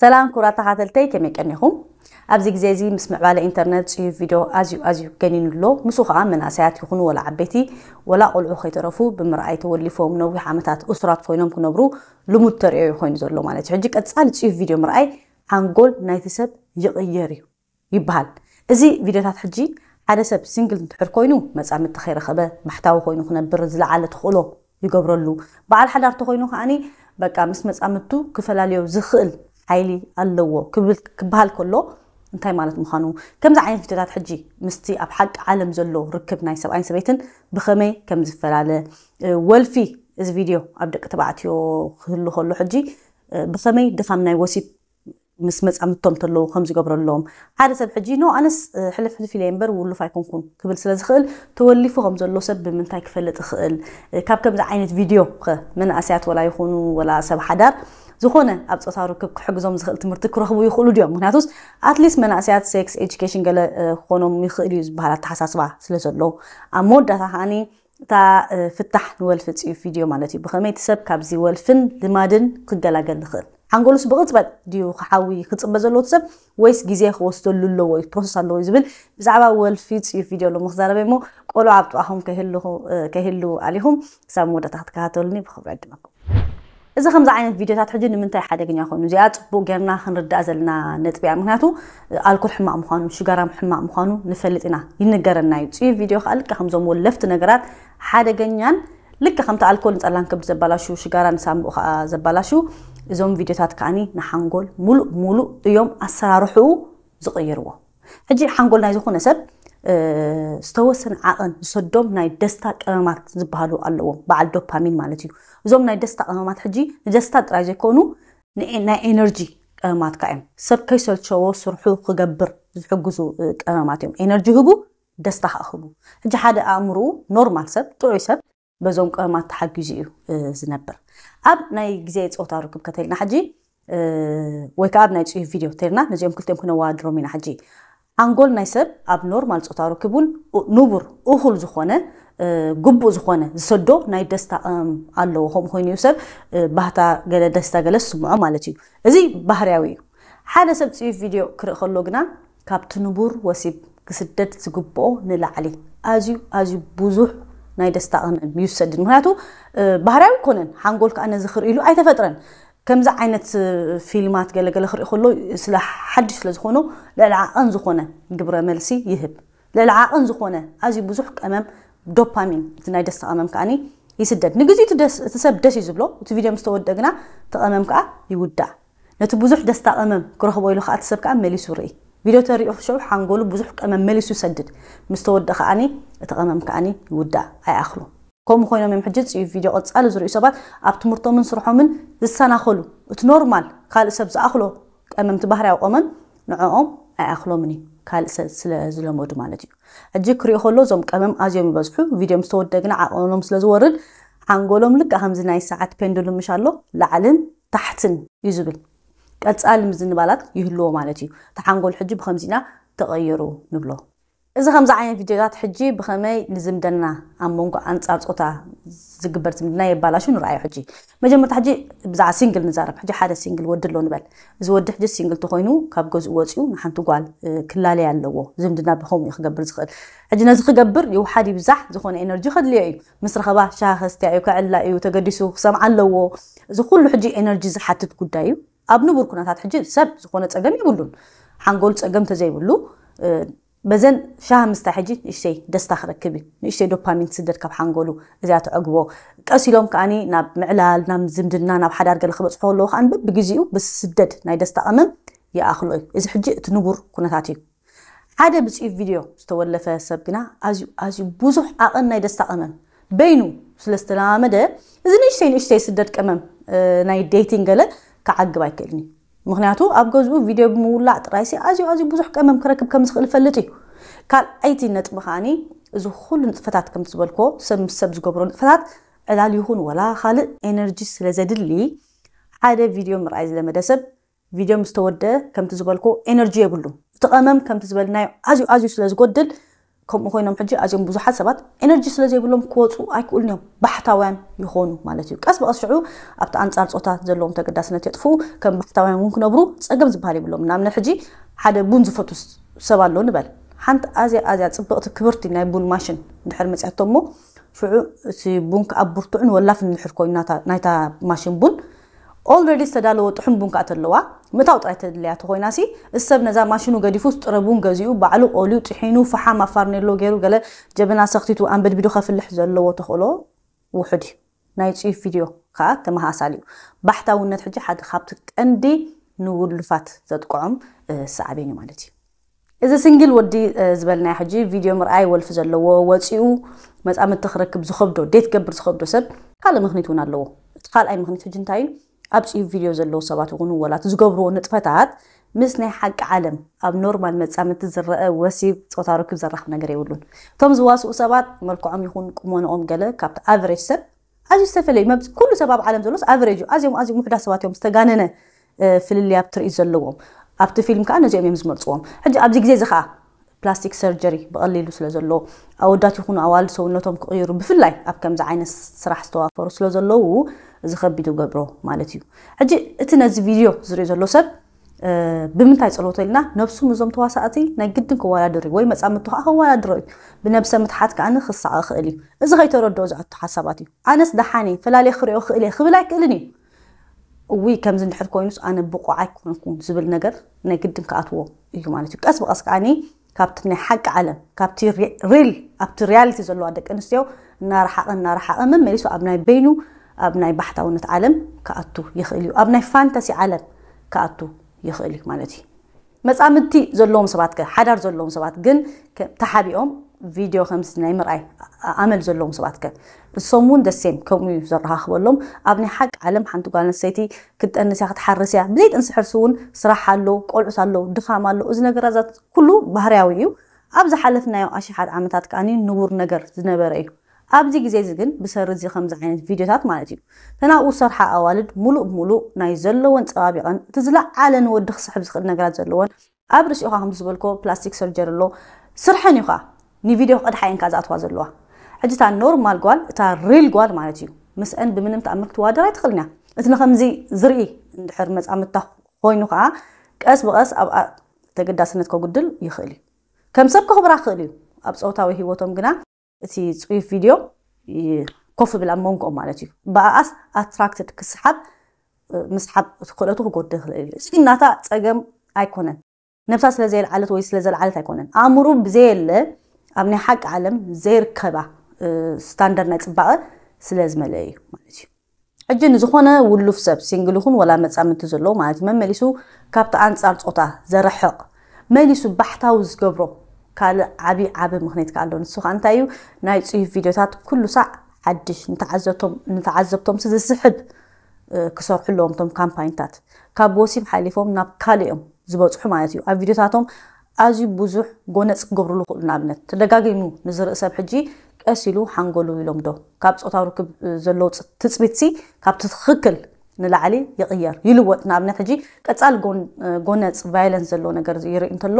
سلام كرة تعادل تي كميك أنهم أبزيك زي زي مسمع على إنترنت سيف فيديو أزيو أزيو كنين اللو مسوخة من أساعات يخونو ولا عبيتي ولا أقول أخي ترفو بمرأي تولي فوم نوي حامتات أسرات فوينام كنبرو لمو التريعي يخوين زولو مالات حجيك أتسألي سيف فيديو مرأي هنقول نايتسب يغيري يبهال إزي فيديو تات حجي على سب سنجل تحر كوينو مسعم التخير خبه محتاو خوينو خنا برز لعالة خلو يقبرلو بعد حدار تخوينو خاني بكا مسمس عمتو كفلاليو زخل عيلي اللو كبل كبهال كله انتي مالت مخانو كم زعين فتلات حجي مستي اب حق عالم زلو ركب ناي سبعين سبيتن بخمي كم زفر على ولفي از فيديو ابدك تبعتيو خلو خلو حجي بخمي دخم ناي وسيب مسمس ام تم تلو خمس قبر اللوم عاد سب حجي نو انس حلف حلف في ليمبر ولو فاي كون كون قبل سلاز خل تولي فهم زلو سب من تاي كفلت خل كاب كم زعينت فيديو من اسيات ولا يخونو ولا سب حدار ዝኾነ ኣብ ፆታ ርክብ ክሕግዞም ዝኽእል ትምህርቲ ክረኽቡ ይኽእሉ ድዮም ምክንያቱስ ኣትሊስት መናእሰያት ሴክስ ኤዱኬሽን ገለ ክኾኖም ይኽእል እዩ ዝበሃል ኣተሓሳስባ ስለ ዘሎ ኣብ መወዳታ ከዓኒ እታ ፍታሕ ንወልፊ ፅዩ ቪድዮ ማለት እዩ ብከመይቲ ሰብ ካብዚ ወልፍን ልማድን ክገላገል ንኽእል ሓንጎሉስ ብቕፅበት ድዩ ክሓዊ ክፅበ ዘለዎ ሰብ ወይስ ግዜ ክወስደሉ ኣለዎ ዩ ፕሮሰስ ኣለዎ ዩ ዝብል ብዛዕባ ወልፊ ፅዩ ቪድዮ ሎ ክዛረበ ሞ ቆልዑ ኣብ ጥዋኹም ከይህሉ ኣሊኹም ክሳብ መወዳታ ክትከሃተሉኒ ብክብሪ ዕድመኩም እዚ ከምዚ ዓይነት ቪድዮታት ሕጂ ንምንታይ ሓደገኛ ኮይኑ እዚኣ ፅቡቅ ጌርና ክንርዳእ ዘለና ነጥቢ እያ ምክንያቱ ኣልኮል ሕማቅ ምኳኑ ሽጋራም ሕማቅ ምኳኑ ንፈልጥ ኢና ይንገረና እዩ ፅዩ ቪድዮ ከዓ ልካ ከምዞም ወለፍቲ ነገራት ሓደገኛን ልክ ከምቲ ኣልኮል ንፀላን ክብዲ ዘባላሹ ሽጋራ ንሳምብኡ ከዓ ዘባላሹ እዞም ቪድዮታት ከዓኒ ንሓንጎል ሙሉእ ሙሉእ እዮም ኣሰራርሑኡ ዝቕይርዎ ሕጂ ሓንጎል ናይ ዝኾነ ሰብ ዝተወሰነ ዓቐን ዝሰዶም ናይ ደስታ ቀመማት ዝበሃሉ ኣለዎም በዓል ዶፓሚን ማለት እዩ እዞም ናይ ደስታ ቀመማት ሕጂ ንደስታ ጥራይ ዘይኮኑ ናይ ኤነርጂ ቀመማት ካ እዮም ሰብ ከይሰልቸዎ ስርሑ ክገብር ዝሕግዙ ቀመማት እዮም ኤነርጂ ህቡ ደስታ ከዓ ህቡ ሕጂ ሓደ ኣእምርኡ ኖርማል ሰብ ጥዑይ ሰብ በዞም ቀመማት ተሓጊዙ እዩ ዝነብር ኣብ ናይ ግዜ ፆታ ርክብ ከተልና ሕጂ ወይ ከዓ ኣብ ናይ ፅሑፍ ቪድዮ ተልና ነዚኦም ክልቲኦም ክነዋድሮም ኢና ሕጂ ኣንጎል ናይ ሰብ ኣብ ኖርማል ፆታ ረኪቡን ንቡር እኹል ዝኾነ ግቡእ ዝኾነ ዝሰዶ ናይ ደስታ ኣለዎ ከምኡ ኮይኑ እዩ ሰብ ባህታ ገለ ደስታ ገለ ዝስምዖ ማለት እዩ እዚ ባህርያዊ እዩ ሓደ ሰብ ፅዩፍ ቪድዮ ክርኢ ከሎ ግና ካብቲ ንቡር ወሲብ ክስደድ ዝግብኦ ንላዕሊ ኣዝዩ ኣዝዩ ብዙሕ ናይ ደስታ ይውሰድን ምክንያቱ ባህርያዊ ኮነን ሓንጎል ከዓ ነዚ ክርኢ ኢሉ ኣይተፈጥረን ከምዚ ዓይነት ፊልማት ገለገለ ክርኢ ከሎ ስለ ሓድሽ ስለ ዝኾኑ ልዕሊ ዓቐን ዝኾነ ግብረ መልሲ ይህብ ልዕሊ ዓቐን ዝኾነ ኣዝዩ ብዙሕ ቀመም ዶፓሚን እቲ ናይ ደስታ ቀመም ከዓኒ ይስደድ ንግዜ እቲ ሰብ ደስ እዩ ዝብሎ እቲ ቪድዮ ምስ ተወደ ግና እቲ ከዓ ይውዳእ ነቲ ብዙሕ ደስታ ቀመም ክረኽቦ ኢሉ ከዓ ሰብ ከዓ መሊሱ ርኢ ቪድዮ ተሪኦ ክሸው ሓንጎሉ ብዙሕ ቀመም መሊሱ ይሰድድ ምስ ተወደ ከዓኒ እቲ ቀመም ከዓኒ ይውዳእ ኣይኣኽሉ ከምኡ ኮይኖም እዮም ሕጂ ፅዩ ቪድዮ ቆፃሊ ዝሪኡ ሰባት ኣብ ትምህርቶምን ስርሖምን ዝሰናኸሉ እቲ ኖርማል ካልእ ሰብ ዝኣኽሎ ቀመምቲ ባህርያዊ ቆመን ንዕኦም ኣይኣኽሎምን እዩ ካልእ ሰብ ስለዝለመዱ ማለት እዩ ሕጂ ክሪኦ ከሎ እዞም ቀመም ኣዝዮም ይበዝሑ ቪድዮ ምስ ተወደግና ዓቐኖም ስለዝወርድ ዓንጎሎም ልካ ከምዚ ናይ ሰዓት ፔንዱሉ ምሻ ኣሎ ላዕልን ታሕትን እዩ ዝብል ቀፃሊ ምዝንባላት ይህልዎ ማለት እዩ ተሓንጎል ሕጂ ብከምዚኢና ተቐይሩ ንብሎ እዚ ከምዚ ዓይነት ቪድዮታት ሕጂ ብከመይ ንዝምደና ኣብ መንጎ ኣንፃር ፆታ ዝግበር ዝምድና የባላሹ ንርኣዩ ሕጂ መጀመርታ ሕጂ ብዛዕባ ሲንግል ንዛረብ ሕጂ ሓደ ሲንግል ወዲ ኣሎ ንበል እዚ ወዲ ሕጂ ሲንግል ተኮይኑ ካብ ገዝኡ ወፂኡ ንሓንቲ ጓል ክላለየ ኣለዎ ዝምድና ብከምኡ ክገብር ዝኽእል ሕጂ ነዚ ክገብር ይውሓድ ይብዛሕ ዝኾነ ኤነርጂ ከድልዮ እዩ ምስ ረኸባ ሻኸስትያ እዩ ክዕላ እዩ ተገዲሱ ክሰምዓ ኣለዎ እዚ ኩሉ ሕጂ ኤነርጂ ዝሓትት ጉዳይ እዩ ኣብ ንቡር ኩነታት ሕጂ ሰብ ዝኾነ ፀገም ይብሉን ሓንጎሉ ፀገም ተዘይብሉ በዘን ሻህ ምስታ ሕጂ ንእሽተይ ደስታ ክረክብ እዩ ንእሽተይ ዶፓሚን ስደድ ካብ ሓንጎሉ እዚኣ ትዕግቦ ቀሲ ኢሎም ከዓኒ ናብ ምዕላል ናብ ዝምድና ናብ ሓዳር ገለ ክበፅሖ ከለዎ ከዓ በቢግዚኡ ብስደድ ናይ ደስታ ቀመም ይኣኽሎ እዩ እዚ ሕጂ እቲ ንቡር ኩነታት እዩ ሓደ ብፅኢፍ ቪድዮ ዝተወለፈ ሰብ ግና ኣዝዩ ኣዝዩ ብዙሕ ዓቐን ናይ ደስታ ቀመም በይኑ ስለዝተለማመደ እዚ ንእሽተይ ንእሽተይ ስደድ ቀመም ናይ ዴቲንግ ገለ ክዓግብ ኣይክእልን እዩ ምክንያቱ ኣብ ገዝኡ ቪድዮ ብምውላዕ ጥራይሲ ኣዝዩ ኣዝዩ ብዙሕ ቀመም ክረክብ ከም ዝኽእል ይፈልጥ እዩ ካልኣይቲ ነጥቢ ከዓኒ እዚ ኩሉ ንጥፈታት ከም ዝበልክዎ ሰብ ምስ ሰብ ዝገብሮ ንጥፈታት ዕላል ይኹን ወላ ካልእ ኤነርጂ ስለ ዘድሊ ሓደ ቪድዮ ምርኣይ ዝለመደ ሰብ ቪድዮ ምስተወደአ ከምቲ ዝበልክዎ ኤነርጂ የብሉ እቲ ቀመም ከምቲ ዝበልናዮ ኣዝዩ ኣዝዩ ስለ ዝጎድል ከምኡ ኮይኖም ሕጂ ኣዝዮም ብዙሓት ሰባት ኤነርጂ ስለ ዘይብሎም ክወፁ ኣይክእሉን እዮም ባሕታውያን ይኾኑ ማለት እዩ ቀስ በቀስ ኣብቲ ኣንፃር ፆታት ዘለዎም ተገዳስነት የጥፍኡ ከም ባሕታውያን እውን ክነብሩ ፀገም ዝበሃል ይብሎም ንኣብነት ሕጂ ሓደ ቡን ዝፈቱ ሰብ ኣሎ ንበል ሓንቲ ኣዝያ ኣዝያ ፅብቕቲ ክብርቲ ናይ ቡን ማሽን ንድሕር መፅሕቶ ሞ ሽዑ እቲ ቡን ክኣብ ብርቱዕን ወላፍ ንድሕር ኮይኑ ናይታ ማሽን ቡን ኦልሬዲ ዝተዳለወ ጥሑን ቡንካ ተለዋ ምታው ጥራይ ተድልያ ተኮይና ሲ እሰብ ነዛ ማሽኑ ገዲፉስ ጥረ ገዚኡ ባዕሉ ቆልዩ ጥሒኑ ፍሓም ኣፋርኔሎ ገይሩ ገለ ጀበና ሰክቲቱ ኣንበድቢዶ ከፍልሕ ዘለዎ ተክእሎ ውሑድ እዩ ናይ ፅዩፍ ቪድዮ ከዓ ተመሃሳሊ እዩ ባሕታውነት ሕጂ ሓደ ካብቲ ቀንዲ ንውሉፋት ዘጥቀዖም ሰዕብን እዩ ማለት እዩ እዚ ስንግል ወዲ ዝበልናዮ ሕጂ ቪድዮ ምርኣይ ወልፊ ዘለዎ ወፂኡ መፃምድቲ ክረክብ ዝኸብዶ ዴት ገብር ዝኸብዶ ሰብ ካልእ ምክኒት እውን ኣለዎ እቲ ካልኣይ ምክኒት ሕጂ እንታይ እዩ ኣብፅ ቪድዮ ዘለዎ ሰባት እውን ወላት ዝገብርዎ ንጥፈታት ምስ ናይ ሓቂ ዓለም ኣብ ኖርማል መፃምቲ ዝረአ ወሲብ ፆታ ርክብ ዘራኽብ ነገር የብሉን እቶም ዝዋስኡ ሰባት መልክዖም ይኹን ቁመንኦም ገለ ካብቲ ኣቨሬጅ ሰብ ኣዝዩ ዝተፈለዩ ኩሉ ሰብ ኣብ ዓለም ዘሎስ ኣቨሬጅ እዩ ኣዝዮም ኣዝዮም ውሕዳ ሰባት እዮም ዝተጋነነ ፍልልያ ትርኢት ዘለዎም ኣብቲ ፊልም ከዓ ነዚኦም እዮም ዝመርፅዎም ሕጂ ኣብዚ ግዜ እዚ ከዓ ፕላስቲክ ሰርጀሪ ብቐሊሉ ስለ ዘሎ ኣወዳት ይኹኑ ኣዋል ሰውነቶም ክቕይሩ ብፍላይ ኣብ ከምዚ ዓይነት ስራሕ ዝተዋፈሩ ስለ ዘለዉ እዚ ከቢዱ ገብሮ ማለት እዩ ሕጂ እቲ ነዚ ቪድዮ ዝሪኦ ዘሎ ሰብ ብምንታይ ፀሎቶ ኢልና ነብሱ ምዞም ተዋሳእቲ ናይ ግድን ክወዳድር እዩ ወይ መፃምድቱ ከዓ ክወዳድሮ እዩ ብነብሰ ምትሓት ከዓኒ ክሳዕ ክእል እዩ እዚ ከይተረድኦ ዝኣቱ ሓሳባት እዩ ኣነስ ዳሓኒፈላለየ ክሪኦ ክእል እየ ክብል ኣይክእልን እዩ እዊ ከምዚ እንድሕር ኮይኑስ ኣነ ብቑዕ ኣይኮንኩን ዝብል ነገር ናይ ግድን ክኣትዎ እዩ ማለት እዩ ቀስ ብቀስ ከዓኒ ካብቲ ናይ ሓቂ ዓለም ካብቲ ሪል ኣብቲ ሪያሊቲ ዘለዋ ደቂ ኣንስትዮ እናረሓቐ እናረሓቐምን መሊሱ ኣብ ናይ በይኑ ኣብ ናይ ባሕታውነት ዓለም ክኣቱ ይኽእል እዩ ኣብ ናይ ፋንታሲ ዓለም ክኣቱ ይኽእል እዩ ማለት እዩ መፃምድቲ ዘለዎም ሰባት ሓዳር ዘለዎም ሰባት ግን ተሓቢኦም ቪድዮ ከምዚ ናይ ምርኣይ ኣመል ዘለዎም ሰባት ከ ንሶም እውን ደሴም ከምኡ እዩ ዘረኻኽበሎም ኣብ ናይ ሓቂ ዓለም ሓንቲ ጓል ኣንስተይቲ ክትጠንስ እያ ክትሓርስ እያ ብዘይጥንሲ ሕርሲ እውን ስራሕ ኣሎ ቆልዑት ኣሎ ድኻም ኣሎ እዚ ነገራዛት ኩሉ ባህርያዊ እዩ ኣብ ዝሓለፍናዮ ኣሽሓት ዓመታት ከዓኒ ንቡር ነገር ዝነበረ እዩ ኣብዚ ግዜ እዚ ግን ብሰሪ እዚ ከምዚ ዓይነት ቪድዮታት ማለት እዩ ተናብኡ ሰርሓ ኣዋልድ ሙሉእ ሙሉእ ናይ ዘለዎን ፀባቢቐን እቲ ዝለዓለ ንወዲ ክስሕብ ዝኽእል ነገራት ዘለዎን ኣብ ርእሲኡኻ ከም ዝበልኮ ፕላስቲክ ሰርጀሪ ኣሎ ስርሐን እዩ ከዓ ንቪድዮ ክቐድሓ እየን ካብ ዝኣትዋ ዘለዋ ሕጂ እታ ኖርማል ጓል እታ ሪል ጓል ማለት እዩ ምስአን ብምንም ተኣምር ክትዋደር ኣይትኽእልን እያ እቲ ንከምዚ ዝርኢ እንድሕር መፃምድታ ኮይኑ ከዓ ቀስ ብቐስ ኣብ ተገዳስነት ከጉድል ይኽእል እዩ ከም ሰብ ክኽብራ ክኽእል እዩ ኣብ ፀውታዊ ሂወቶም ግና እቲ ፅሑፍ ቪድዮ ኮፍ ብል ኣብ መንጎኦም ማለት እዩ ብኣኣስ ኣትራክትድ ክስሓብ ምስሓብ ክእለቱ ክጎድ ይኽእል እዩ እዚ ግን ናታ ፀገም ኣይኮነን ነብሳ ስለዘየለዓለት ወይ ስለዘለዓለት ኣይኮነን ኣእምሩ ብዘየለ ኣብ ናይ ሓቂ ዓለም ዘይርከባ ስታንዳርድ ናይ ፅባቐ ስለ ዝመልአ እዩ ማለት እዩ ሕጂ ንዝኾነ ውሉፍ ሰብ ሲንግል ይኹን ወላ መፃምንቲ ዘለዎ ማለት እዩ መመሊሱ ካብቲ ኣንፃር ፆታ ዘርሕቕ መሊሱ ባሕታዊ ዝገብሮ ካልእ ዓብዪ ዓብ ምክንያት ከ ኣሎ ንሱ ከዓ እንታይ እዩ ናይ ፅዩፍ ቪድዮታት ኩሉ ሳዕ ሓድሽ ንተዓዘብቶም ዝስሕብ ክሰርሑለዎም ቶም ካምፓኒታት ካብ ወሲብ ሓሊፎም ናብ ካልኦም ዝበፅሑ ማለት እዩ ኣብ ቪድዮታቶም ኣዝዩ ብዙሕ ጎነፅ ክገብርሉ ክእሉ ንኣብነት ተደጋጊሙ ንዝርኢ ሰብ ሕጂ ቀስ ኢሉ ሓንጎሉ ኢሎም ዶ ካብ ፆታዊ ርክብ ዘለዎ ትፅቢት ሲ ካብቲ ትክክል ንላዕሊ ይቕየር ይልወጥ ንኣብነት ሕጂ ቀፃል ጎነፅ ቫይለንስ ዘለዎ ነገር ይርኢ እንተሎ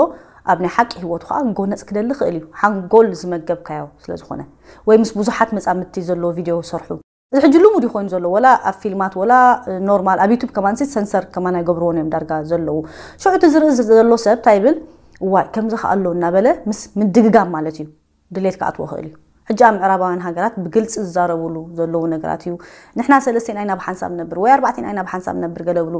ኣብ ናይ ሓቂ ሂወቱ ከዓ ጎነፅ ክደሊ ክእል እዩ ሓንጎል ዝመገብካዮ ስለዝኮነ ወይ ምስ ብዙሓት መፃምድቲ ዘለዎ ቪድዮ ሰርሑ እዚ ሕጂ ልሙድ ይኮይኑ ዘሎ ወላ ኣብ ፊልማት ወላ ኖርማል ኣብ ዩቱብ ከማንሲ ሰንሰር ከማን ኣይገብርዎን እዮም ዳርጋ ዘለው ሽዑ እቲ ዝርኢ ዘሎ ሰብ እንታይ ይብል እዋይ ከምዚ ከ ኣሎ እናበለ ምስ ምድግጋም ማለት እዩ ድሌት ክኣትዎ ክእል እዩ ሕጂ ኣብ ምዕራባውያን ሃገራት ብግልፂ ዝዛረብሉ ዘለዉ ነገራት እዩ ንሕና ሰለስተን ዓይና ብሓንሳብ ነብር ወይ ኣርባዕተን ዓይና ብሓንሳብ ነብር ገለ ብሉ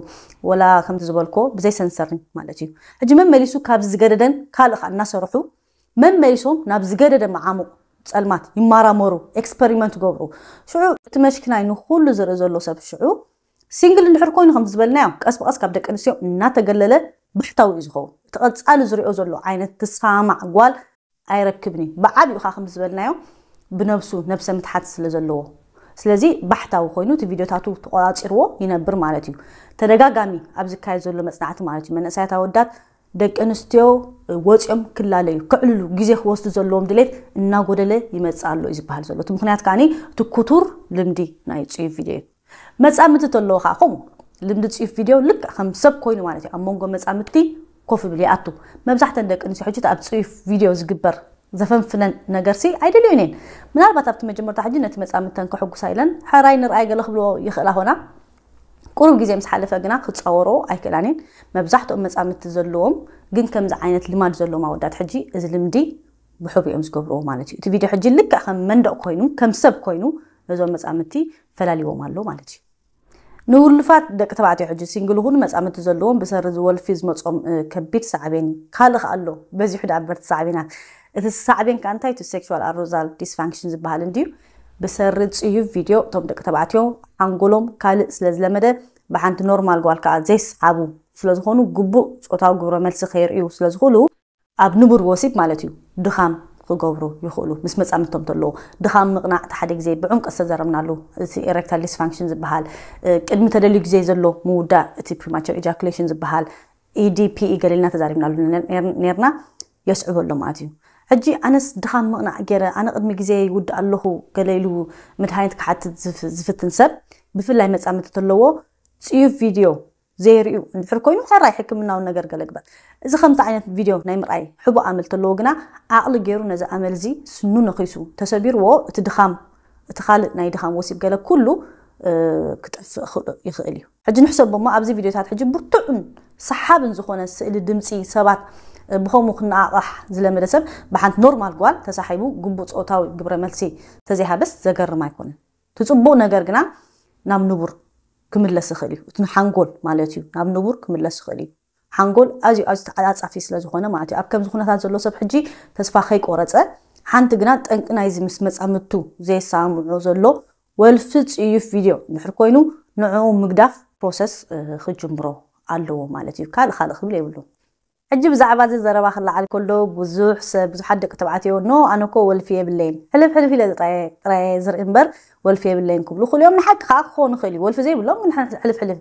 ወላ ከምቲ ዝበልኮ ብዘይ ሰንሰርኒ ማለት እዩ ሕጂ መመሊሱ ካብ ዝገደደን ካልእ ከዓ እናሰርሑ መመሊሶም ናብ ዝገደደ መዓሙቕ ፀልማት ይመራመሩ ኤክስፐሪመንት ገብሩ ሽዑ እቲ መሽክናይ ንኩሉ ዝርኢ ዘሎ ሰብ ሽዑ ሲንግል እንድሕር ኮይኑ ከምቲ ዝበልናዮ ቀስ ብቀስ ካብ ደቂ ኣንስትዮ እናተገለለ ብሕታዊ እዩ ዝኸውን ተቐፃሊ ዝሪኦ ዘሎ ዓይነት ትሳማዕ ጓል ኣይረክብኒ ብዓብኡ ካ ከም ዝበልናዮ ብነብሱ ነብሰ ምትሓት ስለ ዘለዎ ስለዚ ባሕታዊ ኮይኑ እቲ ቪድዮታቱ ተቆፃፂርዎ ይነብር ማለት እዩ ተደጋጋሚ ኣብ ዝካየድ ዘሎ መፅናዕቲ ማለት እዩ መነእሳያት ኣወዳት ደቂ ኣንስትዮ ወፂኦም ክላለዩ ክዕልሉ ግዜ ክወስዱ ዘለዎም ድሌት እናጎደለ ይመፅእ ኣሎ እዩ ዝበሃል ዘሎ እቲ ምክንያት ከዓኒ እቲ ኩቱር ልምዲ ናይ ፅዩ ቪድዮ እዩ መፃምቲ ተለዎ ከዓ ከምኡ ልምዲ ፅሑፍ ቪድዮ ልክ ከም ሰብ ኮይኑ ማለት እዩ ኣብ መንጎ መፃምድቲ ኮፍ ብል ይኣቱ መብዛሕተን ደቂ ኣንስትዮ ሕጂ ኣብ ፅሑፍ ቪድዮ ዝግበር ዘፈንፍለን ነገርሲ ኣይደልዩ ነን ምናልባት ኣብቲ መጀመርታ ሕጂ ነቲ መፃምድተን ክሕጉሳ ኢለን ሕራይ ንርኣይ ገለ ክብልዎ ይኽእላ ኾና ቁሩብ ግዜ ምስ ሓለፈ ግና ክፀወሮ ኣይክእላንን መብዛሕትኦም መፃምድቲ ዘለዎም ግን ከምዚ ዓይነት ልማድ ዘለዎም ኣወዳት ሕጂ እዚ ልምዲ ብሕብ እዮም ዝገብርዎ ማለት እዩ እቲ ቪድዮ ሕጂ ልክዕ ከም መንደቕ ኮይኑ ከም ሰብ ኮይኑ ነዞም መፃምድቲ ፈላልዎም ኣሎ ማለት እዩ ንውልፋት ደቂ ተባዕትዮ ሕጂ ሲንግል እውን መፃምቲ ዘለዎም ብሰሪ ዝወልፊ ዝመፆም ከቢድ ሳዕቤን ካልእ ከ ኣሎ በዚሑ ዳበርቲ ሳዕቤናት እቲ ሳዕቤን ከዓ እንታይ እቲ ሴክሽል ኣሮዛል ዲስፋንክሽን ዝበሃል እንድዩ ብሰሪ ፅዩብ ቪድዮ እቶም ደቂ ተባዕትዮ ኣንጎሎም ካልእ ስለዝለመደ ብሓንቲ ኖርማል ጓል ከዓ ዘይሰዓቡ ስለዝኾኑ ግቡእ ፆታዊ ግብረ መልሲ ከይርእዩ ስለዝኽእሉ ኣብ ንቡር ወሲብ ማለት እዩ ድኻም ክገብሩ ይኽእሉ ምስ መፃምቶም ተለዉ ድኻም ምቕናዕ እቲ ሓደ ግዜ ብዕምቀት ዝተዘረምናሉ እቲ ኤረክታል ዲስፋንክሽን ዝበሃል ቅድሚ ተደልዩ ግዜ ዘሎ ምውዳእ እቲ ፕሪማቸር ኤጃኩሌሽን ዝበሃል ኢዲፒኢ e e ገሊልና ተዛሪብናሉ ነርና የስዕበሎ ማለት እዩ ሕጂ ኣነስ ድኻም ምቕናዕ ገይረ ኣነ ቅድሚ ግዜ ይውድእ ኣለኹ ገለ ኢሉ መድሃኒት ክሓትት ዝፍትን ሰብ ብፍላይ መፃምቲ ተለዎ ፅዩፍ ቪድዮ ዘይርዩ እንድሕር ኮይኑ ሕራ ሕክምናዊ ነገር ገለ ግበር እዚ ከምቲ ዓይነት ቪድዮ ናይ ምርኣይ ሕቡ ኣመል ተለዎ ግና ዓቕሊ ገይሩ ነዚ ኣመል እዚ ስኑ ነኺሱ ተሰቢርዎ እቲ ድኻም እቲ ካልእ ናይ ድኻም ወሲብ ገለ ኩሉ ክጠፍእ ይኽእል እዩ ሕጂ ንሕሰብ ሞ ኣብዚ ቪድዮታት ሕጂ ብርቱዕን ሰሓብን ዝኾነ ስእሊ ድምፂ ሰባት ብከምኡ ክነኣቕራሕ ዝለመደ ሰብ ብሓንቲ ኖርማል ጓል ተሳሒቡ ግቡእ ፆታዊ ግብረ መልሲ ተዘይሃበስ ዘገርም ኣይኮነን ትፅቡቕ ነገር ግና ናብ ንቡር ክምለስ ይኽእል እዩ እቲ ሓንጎል ማለት እዩ ናብ ንቡር ክምለስ ይኽእል እዩ ሓንጎል ኣዝዩ ኣዝዩ ተዓፃፊ ስለዝኾነ ማለት እዩ ኣብ ከምዚ ኩነታት ዘሎ ሰብ ሕጂ ተስፋ ከይቆረፀ ሓንቲ ግና ጠንቂ ናይዚ ምስ መፃምድቱ ዘየሰምዑ ዘሎ ወልፊ ፅዩፍ ቪድዮ ድሕር ኮይኑ ንዕኡ ምግዳፍ ፕሮሰስ ክጅምሮ ኣለዎ ማለት እዩ ካልእ ካልእ ክብል የብሉን حجي بزعبا زي زربا خلا على كله بزوح سب حدك تبعتي ونو أنا كو والفيه بالليل حلف حلف إلى طري طري زر إمبر والفيه بالليل كبلو خل يوم نحك خاق خون خلي والف زي بلوم نحن حلف حلف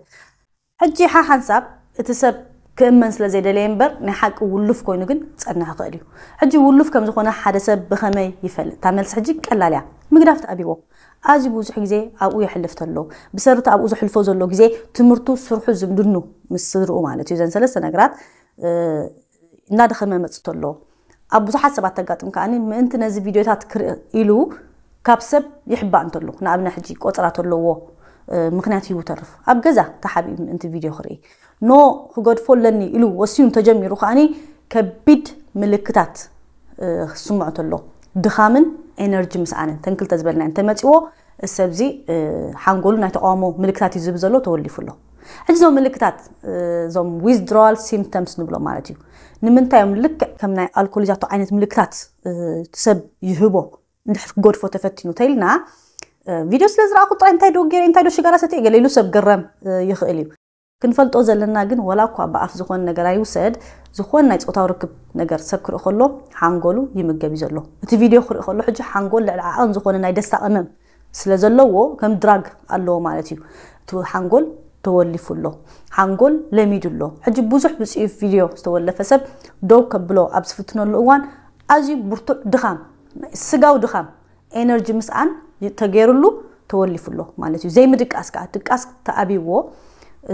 حجي حا حنساب تسب كم من سلا زي دلي إمبر نحك ولف كوينو جن تسألنا حقاليو حجي ولف كم زخونا حدا سب بخمي يفل تعمل حجي كلا لا مقرفت أبيو أجي بوزح جزي أو يحلف تلو بسرت أبوزح الفوز اللو جزي تمرتو سرحو زمدنو مسرقو معناتو زين ثلاث سنة እናደኸመ መፅቶ ኣሎ ኣብ ብዙሓት ሰባት ተጋጥም ከዓ ምእንቲ ነዚ ቪድዮታት ክርኢ ኢሉ ካብ ሰብ ይሕባእ እንተሎ ንኣብና ሕጂ ቆፅራት ኣለዎ ምክንያት ሂቡ ተርፍ ኣብ ገዛ ተሓቢኡ ምእንቲ ቪድዮ ክርኢ ኖ ክገድፎ ኣለኒ ኢሉ ወሲኑ ተጀሚሩ ከዓኒ ከቢድ ምልክታት ክስምዑ ተሎ ድኻምን ኤነርጂ ምስኣንን ተንክልተ ዝበለና እንተመፂዎ ሰብዚ ሓንጎሉ ናይ ተቃውሞ ምልክታት እዩ ዝብ ዘሎ ተወሊፉ ኣሎ እዞም ምልክታት እዞም ዊዝድራዋል ሲምፕተምስ ንብሎም ማለት እዩ ንምንታይ ዮም ልክዕ ከም ናይ ኣልኮሊዛቶ ዓይነት ምልክታት ሰብ ይህቦ ንድሕር ክጎድፎ ተፈቲኑ ተይልና ቪድዮ ስለ ዝረኣኹ ጥራይ እንታይ ዶ ገይረ እንታይ ዶ ሽጋራ ሰትየ ገለ ኢሉ ሰብ ገረም ይኽእል እዩ ክንፈልጦ ዘለና ግን ወላ እኳ ብኣፍ ዝኾነ ነገር ኣይውሰድ ዝኾነ ናይ ፆታዊ ርክብ ነገር ሰብ ክርኢ ከሎ ሓንጎሉ ይምገብ እዩ ዘሎ እቲ ቪድዮ ክርኢ ከሎ ሕጂ ሓንጎል ልዕሊ ዓቐን ዝኾነ ናይ ደስታ ቅመም ስለ ዘለዎ ከም ድራግ ኣለዎ ማለት እዩ እቲ ሓንጎል ተወሊፉሎ ሓንጎል ለሚድሎ ሕጂ ብዙሕ ብፅኡ ቪድዮ ዝተወለፈ ሰብ ደው ከብሎ ኣብ ዝፍትነሉ እዋን ኣዝዩ ብርቱዕ ድኻም ስጋው ድኻም ኤነርጂ ምስኣን ተገይሩሉ ተወሊፉሎ ማለት እዩ ዘይምድቃስ ከዓ ድቃስ ተኣቢብዎ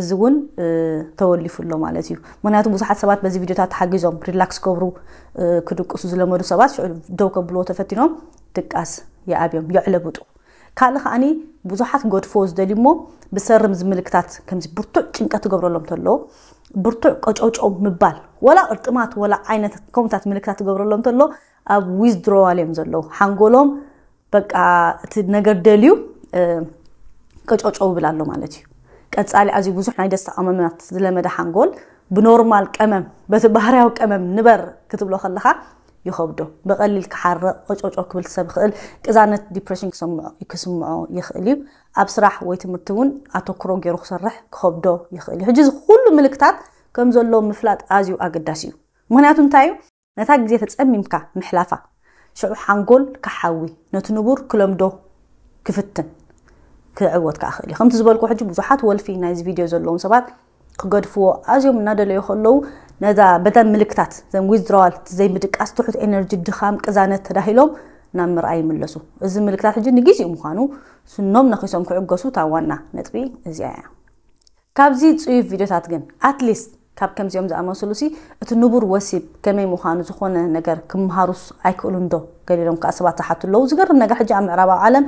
እዚ እውን ተወሊፉሎ ማለት እዩ ምክንያቱ ብዙሓት ሰባት በዚ ቪድዮታት ተሓጊዞም ሪላክስ ገብሩ ክድቅሱ ዝለመዱ ሰባት ሽዑ ደው ከብልዎ ተፈቲኖም ድቃስ ይኣብዮም የዕለብጡ ካልእ ከዓኒ ብዙሓት ገድፎ ዝደልዩ ሞ ብሰርም ዝምልክታት ከምዚ ብርቱዕ ጭንቀት ትገብረሎም ተለዎ ብርቱዕ ቀጨውጨው ምባል ወላ ቅርጥማት ወላ ዓይነት ከምታት ምልክታት ትገብረሎም ተሎ ኣብ ዊዝድሮዋል እዮም ዘለዉ ሓንጎሎም በቃ እቲ ነገር ደልዩ ቀጨውጨው ይብል ኣሎ ማለት እዩ ቀፃሊ ኣዝዩ ብዙሕ ናይ ደስታ ቀመምናት ዝለመደ ሓንጎል ብኖርማል ቀመም በቲ ባህርያዊ ቀመም ንበር ክትብሎ ከለካ ይኸብዶ ብቐሊል ክሓርቕ ቆጮጮ ክብል ሰብ ክእል ቅዛነት ዲፕሬሽን ክስምዖ ይኽእል እዩ ኣብ ስራሕ ወይ ትምህርቲ እውን ኣተክሮ ገይሩ ክሰርሕ ክኸብዶ ይኽእል እዩ ሕጂ ኩሉ ምልክታት ከም ዘሎ ምፍላጥ ኣዝዩ ኣገዳሲ እዩ ምክንያቱ እንታይ እዩ ነታ ግዜ ተፀሚምካ ምሕላፋ ሽዑ ሓንጎል ክሓዊ ነቲ ንቡር ክለምዶ ክፍትን ክዕወት ክእእል እዩ ከምቲ ዝበልኩ ሕጂ ብዙሓት ወልፊ ናይዚ ቪድዮ ዘለዎም ሰባት ክገድፍዎ ኣዝዮም እናደለዩ ከለዉ ነዛ በተን ምልክታት ዘን ዊዝድራዋል ዘይምድቃስ ትሑት ኤነርጂ ድኻም ቅዛነት ተዳሂሎም ናብ ምርኣይ ይምለሱ እዚ ምልክታት ሕጂ ንግዜኡ ምኳኑ ስኖም ነኺሶም ክዕገሱ እታ ዋና ነጥቢ እዚኣ እያ ካብዚ ፅዩፍ ቪድዮታት ግን ኣትሊስት ካብ ከምዚኦም ዝኣመሰሉ ሲ እቲ ንቡር ወሲብ ከመይ ምዃኑ ዝኾነ ነገር ክምሃሩስ ኣይክእሉን ዶ ገሊሎም ከዓ ሰባት ተሓት ኣለዉ ዝገርም ነገር ሕጂ ኣብ ምዕራባዊ ዓለም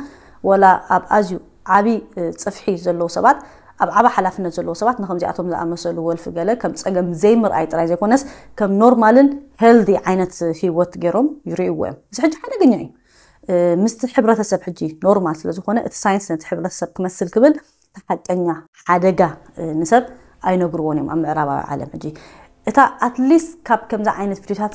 ወላ ኣብ ኣዝዩ ዓብዪ ፅፍሒ ዘለዉ ሰባት ኣብ ዓባ ሓላፍነት ዘለዎ ሰባት ንከምዚኣቶም ዝኣመሰሉ ወልፊ ገለ ከም ፀገም ዘይምርኣይ ጥራይ ዘይኮነስ ከም ኖርማልን ሄልዲ ዓይነት ሂወት ገይሮም ይርእይዎ እዮም እዚ ሕጂ ሓደገኛ እዩ ምስቲ ሕብረተሰብ ሕጂ ኖርማል ስለዝኮነ እቲ ሳይንስ ነቲ ሕብረተሰብ ክመስል ክብል ተሓቀኛ ሓደጋ ንሰብ ኣይነግርዎን እዮም ኣብ ምዕራባዊ ዓለም ሕጂ እታ ኣትሊስት ካብ ከምዚ ዓይነት ፍድታት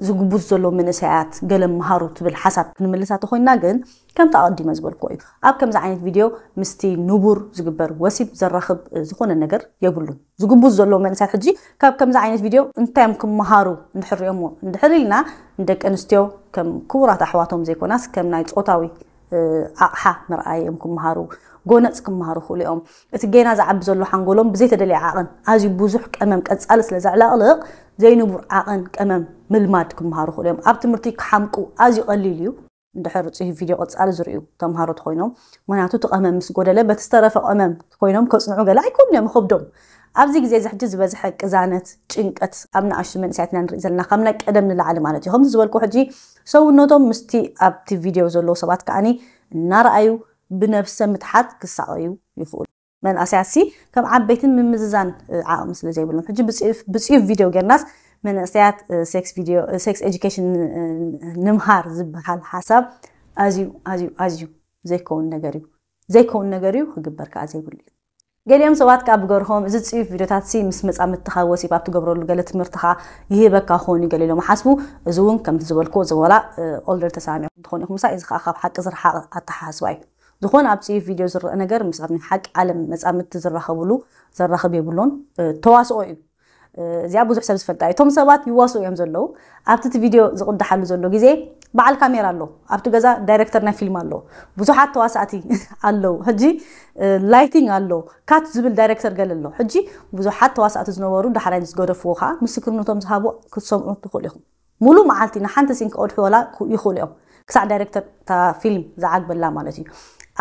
زجبوز زلو من ساعات قال مهارت بالحسب من اللي ساعته خوينا جن كم تعدي مزبل كوي أب كم زعينت فيديو مستي نبور زجبر وسيب زرخب زخون النجر يقولوا زجبوز زلو من ساعات حجي كاب كم زعينت فيديو انتامكم مهارو نحر يومو نحر لنا عندك انستيو كم كورة تحواتهم زي كناس كم نايت قطاوي ኣቕሓ ምርኣይ እዮም ክመሃሩ ጎነፅ ክመሃሩ ይኽእሉ እዮም እቲ ገይና ዝዓቢ ዘሎ ሓንጎሎም ብዘይተደለየ ዓቕን ኣዝዩ ብዙሕ ቀመም ቀፃሊ ስለዘዕላቕልቕ ዘይንቡር ዓቕን ቀመም ምልማድ ክመሃሩ ይኽእሉ እዮም ኣብ ትምህርቲ ክሓምቁ ኣዝዩ ቀሊል እዩ እንድሕር ፅሂ ቪድዮ ቆፃሊ ዝርእዩ ተምሃሮ ተኮይኖም ምክንያቱ እቲ ቀመም ምስ ጎደለ በቲ ዝተረፈ ቀመም ኮይኖም ከፅንዑ ገለ ኣይኮኑ እዮም ይከብዶም ኣብዚ ግዜ እዚ ሕጂ ዝበዝሐ ቅዛነት ጭንቀት ኣብ ንኣሽ መንእሰያትና ንርኢ ዘለና ከም ናይ ቀደም ንላዕሊ ማለት እዩ ከምዚ ዝበልኩ ሕጂ ሰውነቶም ምስቲ ኣብቲ ቪድዮ ዘለዎ ሰባት ከዓኒ እናርኣዩ ብነብሰ ምትሓት ክሳቀዩ ይኽእሉ መናእሰያት ሲ ከም ዓበይትን ምምዝዛን ዓቅሚ ስለ ዘይብሎም ሕጂ ብፅዩፍ ቪድዮ ጌርናስ መናእሰያት ሴክስ ኤዱኬሽን ንምሃር ዝበሃል ሓሳብ ኣዝዩ ኣዝዩ ኣዝዩ ዘይከውን ነገር እዩ ዘይከውን ነገር እዩ ክግበር ከዓ ዘይብሉ እዩ ገሊኦም ሰባት ካብ ገርሆም እዚ ፅዩፍ ቪድዮታት ሲ ምስ መፃ ምትኻ ወሲብ ኣብ ትገብረሉ ገለ ትምህርትኻ ይህበካ ክኾኑ ገሊሎም ሓስቡ እዚ እውን ከምቲ ዝበልኮ ዝበላ ኦልደር ተሳሚዑ እንትኾኑ ይኹም ሳ እዚ ከዓ ካብ ሓቂ ዝረሓቕ ኣተሓሳስባ እዩ ዝኾነ ኣብ ፅዩፍ ቪድዮ ዝረአ ነገር ምስ ኣብ ሓቂ ዓለም መፃምድቲ ዝራኸብሉ ዘራኽብ የብሎን ተዋስኦ እዩ እዚኣ ብዙሕ ሰብ ዝፈልጣ እዩ እቶም ሰባት ይዋስኡ እዮም ዘለው ኣብቲ እቲ ቪድዮ ዝቕዳሓሉ ዘሎ ግዜ በዓል ካሜራ ኣሎ ኣብቲ ገዛ ዳይረክተር ናይ ፊልም ኣሎ ብዙሓት ተዋሳእቲ ኣለው ሕጂ ላይቲንግ ኣሎ ካት ዝብል ዳይረክተር ገለ ኣሎ ሕጂ ብዙሓት ተዋሳእቲ ዝነበሩ ዳሕራይ ዝገደፍዎ ከዓ ምስክርነቶም ዝሃቦ ክትሰምዑ ትኽእሉ ኢኹም ሙሉእ መዓልቲ ንሓንቲ ሲን ክቐድሕወላ ይኽእሉ እዮም ክሳዕ ዳይረክተር እታ ፊልም ዝዓግበላ ማለት እዩ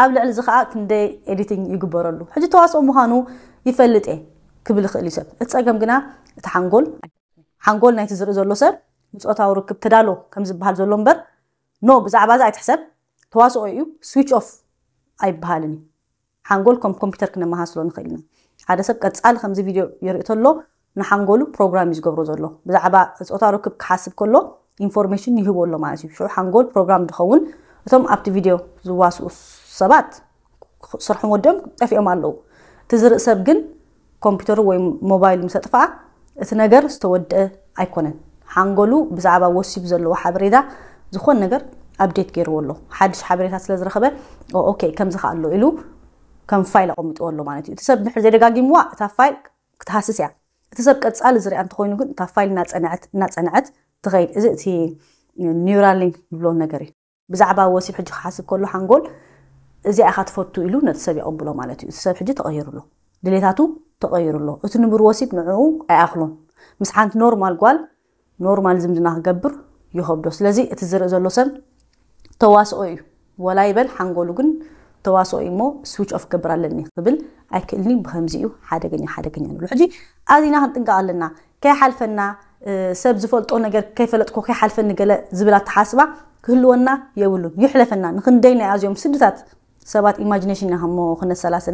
ኣብ ልዕሊ እዚ ከዓ ክንደይ ኤዲቲንግ ይግበረሉ ሕጂ ተዋስኦ ምዃኑ ይፈልጥ እየ ክብል ይኽእል እዩ ሰብ እቲ ፀገም ግና እቲ ሓንጎል ሓንጎል ናይቲ ዝርኢ ዘሎ ሰብ ንፆታዊ ርክብ ተዳሎ ከም ዝበሃል ዘሎ እምበር ኖ ብዛዕባ እዚ ኣይትሕሰብ ተዋስኦ እዩ ስዊች ኦፍ ኣይበሃልን እዩ ሓንጎል ከም ኮምፒተር ክነመሃስሎ ንኽእል ኢና ሓደ ሰብ ቀፃሊ ከምዚ ቪድዮ የርኢ ተሎ ንሓንጎሉ ፕሮግራም እዩ ዝገብሮ ዘሎ ብዛዕባ ፆታ ርክብ ክሓስብ ከሎ ኢንፎርሜሽን ይህበሎ ማለት እዩ ሽዑ ሓንጎል ፕሮግራም ድኸውን እቶም ኣብቲ ቪድዮ ዝዋስኡ ሰባት ስርሖም ወዲኦም ጠፊኦም ኣለው እቲ ዝርኢ ሰብ ግን ኮምፒተሩ ወይ ሞባይል ምሰጥፋኣ እቲ ነገር ዝተወድአ ኣይኮነን ሓንጎሉ ብዛዕባ ወሲብ ዘለዎ ሓበሬታ ዝኾን ነገር ኣብዴት ገይርዎ ኣሎ ሓድሽ ሓበሬታ ስለዝረኸበ ከምዚ ከ ኣሎ ኢሉ ከም ፋይል ኣቐሚጥዎ ኣሎ ማለት እዩ እቲ ሰብ ድሕሪ ዘደጋጊምዋ እታ ፋይል ክትሃስስ እያ እቲ ሰብ ቀፃሊ ዝርያ እንተኮይኑ ግን እታ ፋይል እናፀንዐት ትኸይድ እዚ እቲ ኒውራሊንክ ዝብሎ ነገር እዩ ብዛዕባ ወሲብ ሕጂ ክሓስብ ከሎ ሓንጎል እዚ ኢኻ ትፈቱ ኢሉ ነቲ ሰብ የቐብሎ ማለት እዩ እቲ ሰብ ሕጂ ተቐይሩሎ ድሌታቱ ተቐይሩሎ እቲ ንብር ወሲብ ንዕኡ ኣይኣኽሎን ምስ ሓንቲ ኖርማል ጓል ኖርማል ዝምድና ክገብር ይኸብዶ ስለዚ እቲ ዝርኢ ዘሎ ሰብ ተዋስኦ እዩ ወላ ይበል ሓንጎሉ ግን ተዋስኦ እዩ ሞ ስዊች ኦፍ ክገብር ኣለኒ ክብል ኣይክእልኒ ብከምዚ እዩ ሓደገኛ ሓደገኛ ንብሉ ሕጂ ኣዝና ክንጥንቀቅ ኣለና ከይሓልፈና ሰብ ዝፈልጦ ነገር ከይፈለጥኮ ከይሓልፈኒ ገለ ዝብል ኣተሓስባ ክህልወና የብሉን ይሕለፈና ንክንደይ ናይ ኣዝዮም ስድታት ሰባት ኢማጂኔሽን ኢና ከሞ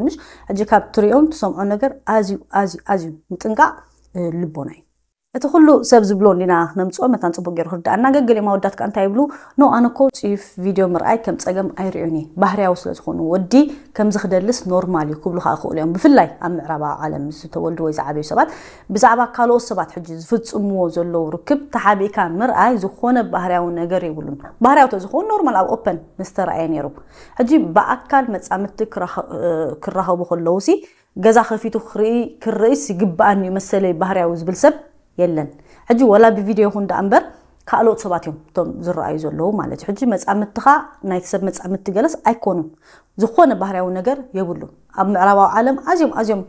ምሽ ሕጂ ካብ ትሪኦም ትሰምዖ ነገር ኣዝዩ ኣዝዩ ኣዝዩ ምጥንቃቅ ልቦና እዩ እቲ ኩሉ ሰብ ዝብሎ ኒና ነምፅኦ መታን ፅቡቅ ገይሩ ክርዳእና ገገሊኦም ኣወዳት ከዓ እንታይ ይብሉ ኖ ኣነ ኮ ፅዩፍ ቪድዮ ምርኣይ ከም ፀገም ኣይርዮን እየ ባህርያዊ ስለዝኾኑ ወዲ ከምዚ ክደልስ ኖርማል እዩ ክብሉ ከዓ ክእሉ እዮም ብፍላይ ኣብ ምዕራባ ዓለም ዝተወልዱ ወይ ዝዓበዩ ሰባት ብዛዕባ ካልኦት ሰባት ሕጂ ዝፍፅምዎ ዘለዉ ርክብ ተሓቢእካ ምርኣይ ዝኾነ ባህርያዊ ነገር የብሉን ባህርያዊ ተዝኸውን ኖርማል ኣብ ኦፐን ምስተረኣየ ነይሩ ሕጂ ብኣካል መፃምድቲ ክራኸቡ ከለዉ ሲ ገዛ ከፊቱ ክርእስ ይግባኣኒ እዩ መሰለይ ባህርያዊ ዝብል ሰብ የለን ሕጂ ወላ ብቪድዮ ይኹን ዳኣ እምበር ካልኦት ሰባት እዮም እቶም ዝረኣዩ ዘለዉ ማለት እዩ ሕጂ መፃምድትኻ ናይቲ ሰብ መፃምድቲ ገለስ ኣይኮኑን ዝኾነ ባህርያዊ ነገር የብሉ ኣብ ምዕራባዊ ዓለም ኣዝዮም ኣዝዮም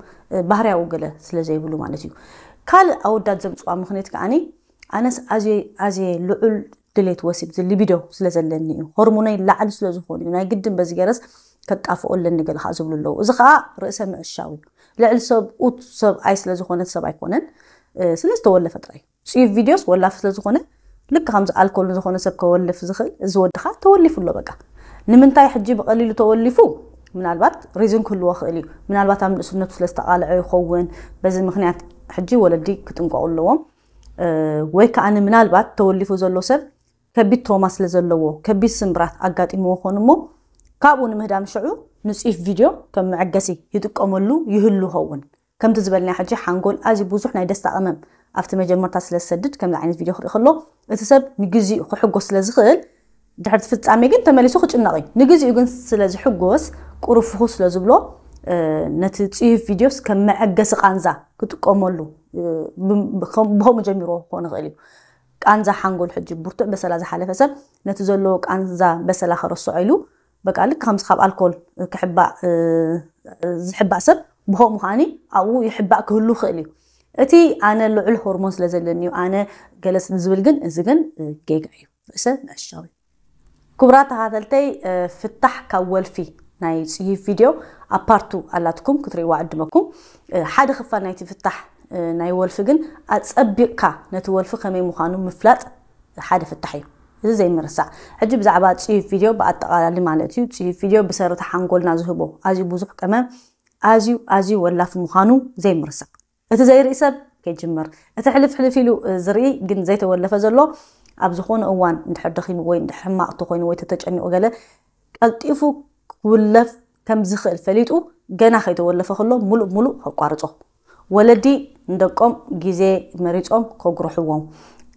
ባህርያዊ ገለ ስለዘይብሉ ማለት እዩ ካልእ ኣወዳት ዘምፅዋ ምክንያት ከዓኒ ኣነስ ኣዝየ ልዑል ድሌት ወሲብ ዝልቢዶ ስለዘለኒ እዩ ሆርሞነይ ላዕሊ ስለዝኾኑ እዩ ናይ ግድን በዚ ገረስ ከቃፍኦ ኣለኒ ገለ ከዓ ዝብሉ ኣለዉ እዚ ከዓ ርእሰ ምዕሻው እዩ ልዕሊ ሰብኡት ሰብኣይ ስለዝኾነ ሰብ ኣይኮነን ስለዚ ተወለፈ ጥራይ እዩ ቪድዮስ ወላፍ ስለዝኾነ ልክ ከምዚ ኣልኮል ንዝኮነ ሰብ ከወልፍ ዝኽእል እዚ ወድካ ተወሊፉሎ በቃ ንምንታይ ሕጂ ብቐሊሉ ተወሊፉ ምናልባት ሪዝን ክህልዎ ክእል እዩ ምናልባት ኣብ ንእስነቱ ስለዝተቃልዐ ይኸውን በዚ ምክንያት ሕጂ ወለዲ ክጥንቀቁ ኣለዎም ወይ ከዓ ንምናልባት ተወሊፉ ዘሎ ሰብ ከቢድ ትሮማ ስለ ዘለዎ ከቢድ ስምብራት ኣጋጢምዎ ኮኑ ሞ ካብኡ ንምህዳም ሽዑ ንፅፍ ቪድዮ ከም መዐገሲ ይጥቀመሉ ይህሉ ይኸውን ከምቲ ዝበልና ሕጂ ሓንጎል ኣዝዩ ብዙሕ ናይ ደስታ ቅመም ኣብቲ መጀመርታ ስለዝሰድድ ከምዚ ዓይነት ቪድዮ ክርኢ ከሎ እቲ ሰብ ንግዚኡ ክሕጎስ ስለዝኽእል ድሕርቲ ፍፃሜ ግን ተመሊሱ ክጭነቕ እዩ ንግዚኡ ግን ስለዝሕጎስ ቁርፍኹ ስለዝብሎ ነቲ ፅዩፍ ቪድዮስ ከም መዐገሲ ቃንዛ ክጥቀመሉ ብከምኡ ጀሚሮ ክኾን ይኽእል እዩ ቃንዛ ሓንጎል ሕጂ ብርቱዕ በሰላ ዝሓለፈ ሰብ ነቲ ዘለዎ ቃንዛ በሰላ ከረስዖ ኢሉ በቃ ልክ ከምዚ ካብ ኣልኮል ክሕባእ ዝሕባእ ሰብ بهو مهاني او يحب اكو لو خلي اتي انا لعل هرمونز لزلني وانا جلس نزبل جن زجن جيج اي بس نشاوي كبرات هذا التي فتح كول في ناي سي فيديو ابارتو علاتكم كتري وعد مكم حد خفا نايتي فتح ناي ولف جن اصبقا نتولف خمي مخانو مفلات حد فتحي إذا زي مرسع حجي بزعبات سي فيديو بعد تقال لي معناتي سي فيديو بسرت حنقول نازهبو ازي بوزق كمان ازيو ازيو ولاف مخانو زي مرسق اتى زي رئيسة كيجمر اتى حلف حلف يلو زري قن زي تولف زلو ابزخون اوان ندحر دخيم وين ندحر ما اطقوين وين تتجعني وقالة التيفو ولف كم زخ الفليتو قنا خي تولف خلو ملو ملو هقوارتو ولدي ندقوم جيزي مريتوم كوغروحوهم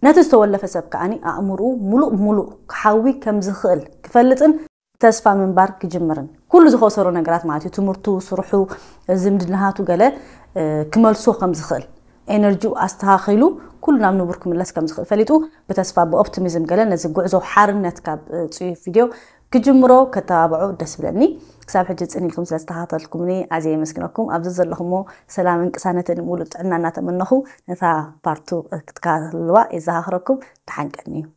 ناتس تولف سبك اني اعمرو ملو ملو كحاوي كم زخ الفليتن تسفى من بار كجمرن ኩሉ ዝኸሰሮ ነገራት ማለት እዩ ትምህርቱ ስርሑ ዝምድናሃቱ ገለ ክመልሶ ከም ዝኽእል ኤነርጂ ኣስተኻኺሉ ኩሉ ናብ ንቡር ክምለስ ከም ዝኽእል ፈሊጡ ብተስፋ ብኦፕቲሚዝም ገለ ነዚ ጉዕዞ ሓርነት ካብ ፅዩፍ ቪድዮ ክጅምሮ ከተባብዑ ደስ ብለኒ ክሳብ ሕጂ ፅን ኢልኩም ስለዝተኸተልኩምኒ ኣዝየ የመስግነኩም ኣብዚ ዘለኹሞ ሰላምን ቅሳነትን ምሉእ ጥዕና እናተመነኹ ነታ ፓርቱ ክትካልዋ የዘኻኽረኩም ተሓንቀኒ እዩ